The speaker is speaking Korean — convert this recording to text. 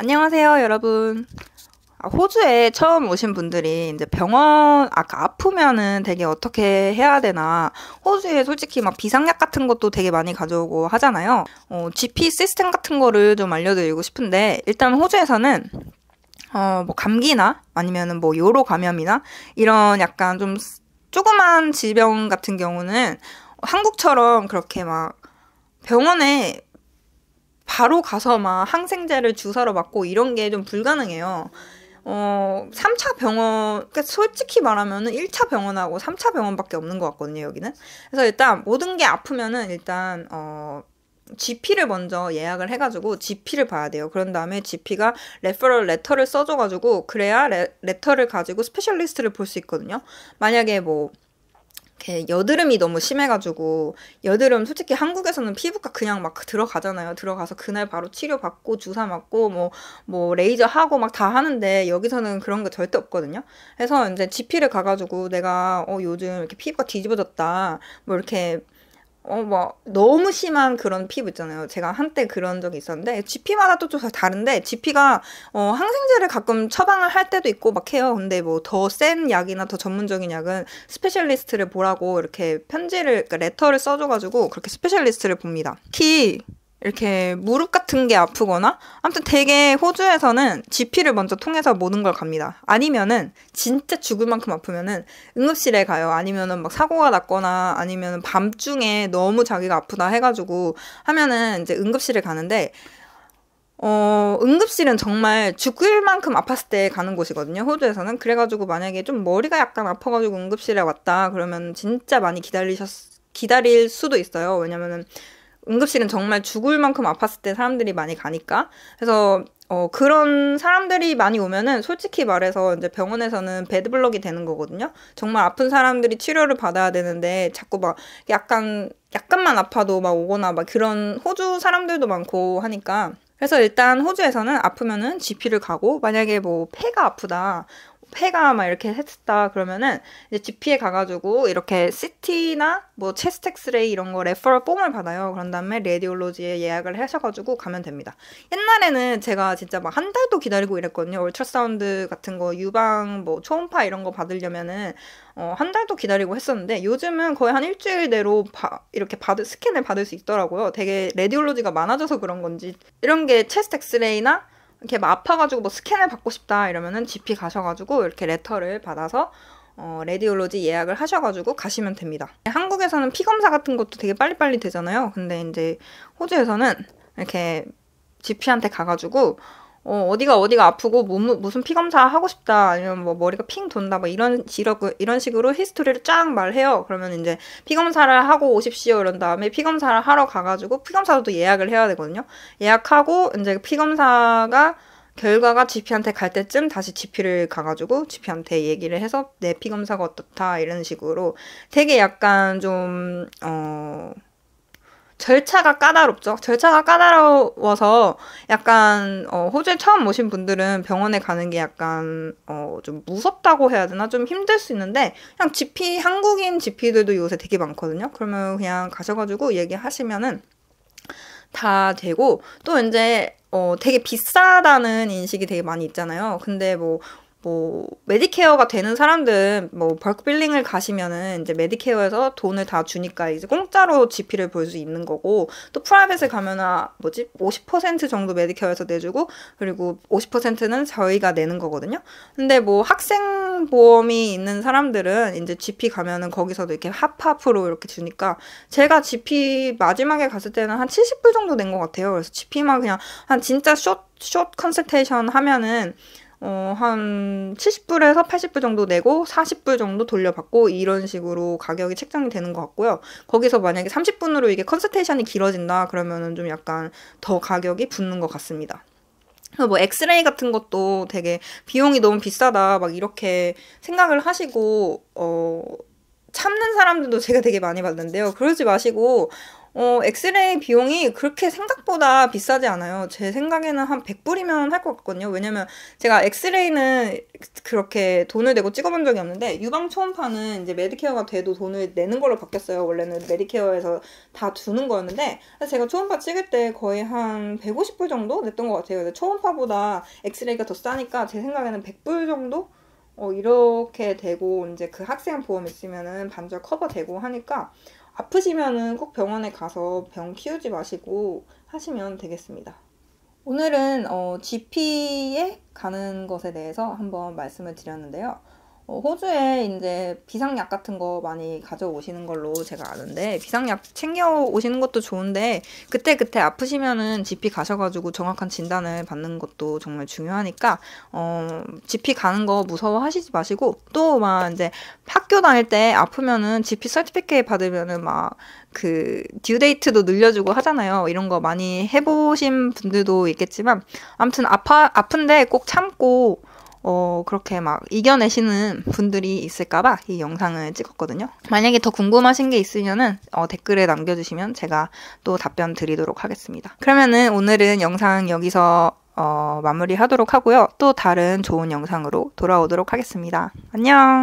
안녕하세요, 여러분. 아, 호주에 처음 오신 분들이 이제 병원 아까 그 아프면은 되게 어떻게 해야 되나 호주에 솔직히 막 비상약 같은 것도 되게 많이 가져오고 하잖아요. 어, GP 시스템 같은 거를 좀 알려드리고 싶은데 일단 호주에서는 어, 뭐 감기나 아니면은 뭐 요로 감염이나 이런 약간 좀 조그만 질병 같은 경우는 한국처럼 그렇게 막 병원에 바로 가서 막 항생제를 주사로 맞고 이런 게 좀 불가능해요. 어, 3차 병원, 그러니까 솔직히 말하면은 1차 병원하고 3차 병원밖에 없는 것 같거든요, 여기는. 그래서 일단 모든 게 아프면은 일단, 어, GP를 먼저 예약을 해가지고 GP를 봐야 돼요. 그런 다음에 GP가 레퍼럴 레터를 써줘가지고 그래야 레, 레터를 가지고 스페셜리스트를 볼 수 있거든요. 만약에 뭐 이렇게 여드름이 너무 심해가지고 여드름 솔직히 한국에서는 피부과 그냥 막 들어가잖아요. 들어가서 그날 바로 치료받고 주사 맞고 뭐뭐 뭐 레이저 하고 막 다 하는데 여기서는 그런 거 절대 없거든요. 그래서 이제 GP를 가가지고 내가 어 요즘 이렇게 피부가 뒤집어졌다 뭐 이렇게 어, 뭐, 너무 심한 그런 피부 있잖아요. 제가 한때 그런 적이 있었는데, GP마다 또 좀 다른데, GP가, 어, 항생제를 가끔 처방을 할 때도 있고 막 해요. 근데 뭐, 더 센 약이나 더 전문적인 약은 스페셜리스트를 보라고 이렇게 편지를, 그러니까 레터를 써줘가지고, 그렇게 스페셜리스트를 봅니다. 키, 이렇게 무릎 같은 게 아프거나 아무튼 되게 호주에서는 GP를 먼저 통해서 모든 걸 갑니다. 아니면은 진짜 죽을 만큼 아프면은 응급실에 가요. 아니면은 막 사고가 났거나 아니면은 밤중에 너무 자기가 아프다 해가지고 하면은 이제 응급실에 가는데 어, 응급실은 정말 죽을 만큼 아팠을 때 가는 곳이거든요. 호주에서는. 그래가지고 만약에 좀 머리가 약간 아파가지고 응급실에 왔다 그러면 진짜 많이 기다리셨, 기다릴 수도 있어요. 왜냐면은 응급실은 정말 죽을 만큼 아팠을 때 사람들이 많이 가니까. 그래서 어, 그런 사람들이 많이 오면은 솔직히 말해서 이제 병원에서는 배드블럭이 되는 거거든요. 정말 아픈 사람들이 치료를 받아야 되는데 자꾸 막 약간, 약간만 아파도 막 오거나 막 그런 호주 사람들도 많고 하니까. 그래서 일단 호주에서는 아프면은 GP를 가고 만약에 뭐 폐가 아프다 폐가 막 이렇게 했다 었 그러면은 이제 GP에 가가지고 이렇게 CT나 뭐 체스트 엑스레이 이런 거 레퍼럴 폼을 받아요. 그런 다음에 레디올로지에 예약을 하셔가지고 가면 됩니다. 옛날에는 제가 진짜 막 한 달도 기다리고 이랬거든요. 울트라사운드 같은 거 유방 뭐 초음파 이런 거 받으려면은 어, 한 달도 기다리고 했었는데 요즘은 거의 한 일주일 내로 바, 이렇게 받을 스캔을 받을 수 있더라고요. 되게 레디올로지가 많아져서 그런 건지 이런 게 체스트 엑스레이나 이렇게 막 아파가지고 뭐 스캔을 받고 싶다 이러면은 GP 가셔가지고 이렇게 레터를 받아서 어, 레디올로지 예약을 하셔가지고 가시면 됩니다. 한국에서는 피 검사 같은 것도 되게 빨리빨리 되잖아요. 근데 이제 호주에서는 이렇게 GP한테 가가지고 어, 어디가 어디가 아프고 몸, 무슨 피 검사 하고 싶다 아니면 뭐 머리가 핑 돈다 뭐 이런 이러고 이런 식으로 히스토리를 쫙 말해요. 그러면 이제 피 검사를 하고 오십시오 이런 다음에 피 검사를 하러 가가지고 피 검사도 예약을 해야 되거든요. 예약하고 이제 피 검사가 결과가 GP한테 갈 때쯤 다시 GP를 가가지고 GP한테 얘기를 해서 내피 검사가 어떻다 이런 식으로 되게 약간 좀 어. 절차가 까다롭죠. 절차가 까다로워서 약간 어, 호주에 처음 오신 분들은 병원에 가는 게 약간 어, 좀 무섭다고 해야 되나 좀 힘들 수 있는데 그냥 GP 한국인 GP들도 요새 되게 많거든요. 그러면 그냥 가셔가지고 얘기하시면은 다 되고 또 이제 어, 되게 비싸다는 인식이 되게 많이 있잖아요. 근데 뭐뭐 메디케어가 되는 사람들은 뭐 벌크 빌링을 가시면은 이제 메디케어에서 돈을 다 주니까 이제 공짜로 GP를 볼 수 있는 거고 또 프라이빗에 가면은 아, 뭐지 50% 정도 메디케어에서 내주고 그리고 50%는 저희가 내는 거거든요. 근데 뭐 학생 보험이 있는 사람들은 이제 GP 가면은 거기서도 이렇게 합합으로 이렇게 주니까 제가 GP 마지막에 갔을 때는 한 70불 정도 낸 것 같아요. 그래서 GP만 그냥 한 진짜 숏숏 컨설테이션 하면은 어, 한 70불에서 80불 정도 내고 40불 정도 돌려받고 이런 식으로 가격이 책정이 되는 것 같고요. 거기서 만약에 30분으로 이게 컨설테이션이 길어진다 그러면은 좀 약간 더 가격이 붙는 것 같습니다. 뭐 엑스레이 같은 것도 되게 비용이 너무 비싸다 막 이렇게 생각을 하시고 어 참는 사람들도 제가 되게 많이 봤는데요. 그러지 마시고 어, 엑스레이 비용이 그렇게 생각보다 비싸지 않아요. 제 생각에는 한 100불이면 할 것 같거든요. 왜냐면 제가 엑스레이는 그렇게 돈을 내고 찍어본 적이 없는데 유방 초음파는 이제 메디케어가 돼도 돈을 내는 걸로 바뀌었어요. 원래는 메디케어에서 다 주는 거였는데 제가 초음파 찍을 때 거의 한 150불 정도 냈던 것 같아요. 초음파보다 엑스레이가 더 싸니까 제 생각에는 100불 정도 어, 이렇게 되고 이제 그 학생 보험 있으면은 반절 커버되고 하니까 아프시면은 꼭 병원에 가서 병 키우지 마시고 하시면 되겠습니다. 오늘은 어, GP에 가는 것에 대해서 한번 말씀을 드렸는데요. 어, 호주에 이제 비상약 같은 거 많이 가져오시는 걸로 제가 아는데 비상약 챙겨 오시는 것도 좋은데 그때 그때 아프시면은 GP 가셔가지고 정확한 진단을 받는 것도 정말 중요하니까 어 GP 가는 거 무서워하시지 마시고 또 막 이제 학교 다닐 때 아프면은 GP 설티피케이 받으면은 막 그 듀데이트도 늘려주고 하잖아요 이런 거 많이 해보신 분들도 있겠지만 아무튼 아파 아픈데 꼭 참고 어, 그렇게 막 이겨내시는 분들이 있을까봐 이 영상을 찍었거든요. 만약에 더 궁금하신 게 있으면은 어, 댓글에 남겨주시면 제가 또 답변 드리도록 하겠습니다. 그러면은 오늘은 영상 여기서 어, 마무리 하도록 하고요. 또 다른 좋은 영상으로 돌아오도록 하겠습니다. 안녕!